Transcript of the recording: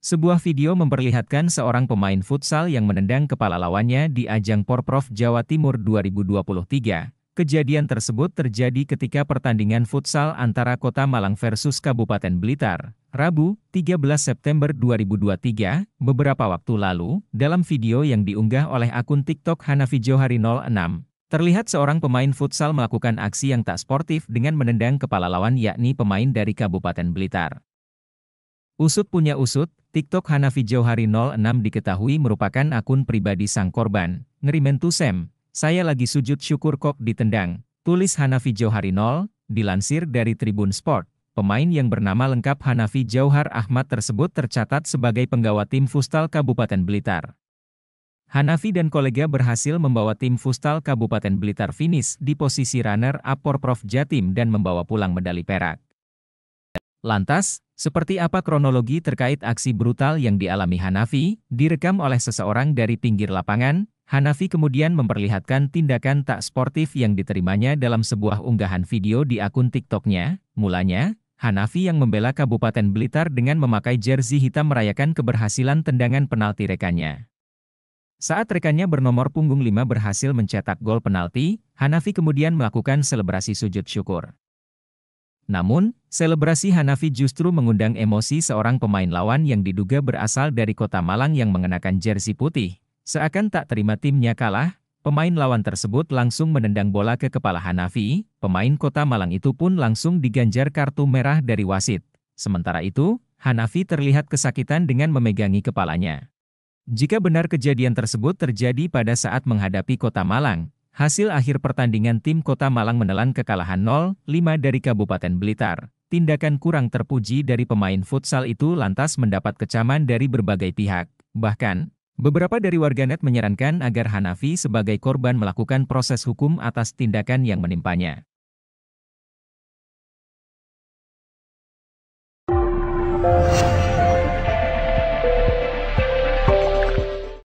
Sebuah video memperlihatkan seorang pemain futsal yang menendang kepala lawannya di ajang Porprov Jawa Timur 2023. Kejadian tersebut terjadi ketika pertandingan futsal antara Kota Malang versus Kabupaten Blitar, Rabu, 13 September 2023, beberapa waktu lalu, dalam video yang diunggah oleh akun TikTok Hanafi Johari 06. Terlihat seorang pemain futsal melakukan aksi yang tak sportif dengan menendang kepala lawan yakni pemain dari Kabupaten Blitar. Usut punya usut, TikTok Hanafi Jauhari 06 diketahui merupakan akun pribadi sang korban. Ngeri mentusem. saya lagi sujud syukur kok ditendang. Tulis Hanafi Jauhari 0, dilansir dari Tribun Sport. Pemain yang bernama lengkap Hanafi Jauhar Ahmad tersebut tercatat sebagai penggawa tim Fustal Kabupaten Blitar. Hanafi dan kolega berhasil membawa tim Fustal Kabupaten Blitar finish di posisi runner-up Porprov Jatim dan membawa pulang medali perak. Lantas, seperti apa kronologi terkait aksi brutal yang dialami Hanafi, direkam oleh seseorang dari pinggir lapangan, Hanafi kemudian memperlihatkan tindakan tak sportif yang diterimanya dalam sebuah unggahan video di akun TikToknya. Mulanya, Hanafi yang membela Kabupaten Blitar dengan memakai jersey hitam merayakan keberhasilan tendangan penalti rekannya. Saat rekannya bernomor punggung 5 berhasil mencetak gol penalti, Hanafi kemudian melakukan selebrasi sujud syukur. Namun, selebrasi Hanafi justru mengundang emosi seorang pemain lawan yang diduga berasal dari kota Malang yang mengenakan jersey putih. Seakan tak terima timnya kalah, pemain lawan tersebut langsung menendang bola ke kepala Hanafi, pemain kota Malang itu pun langsung diganjar kartu merah dari wasit. Sementara itu, Hanafi terlihat kesakitan dengan memegangi kepalanya. Jika benar kejadian tersebut terjadi pada saat menghadapi kota Malang, Hasil akhir pertandingan tim Kota Malang menelan kekalahan 0-5 dari Kabupaten Blitar. Tindakan kurang terpuji dari pemain futsal itu lantas mendapat kecaman dari berbagai pihak. Bahkan, beberapa dari warganet menyarankan agar Hanafi sebagai korban melakukan proses hukum atas tindakan yang menimpanya.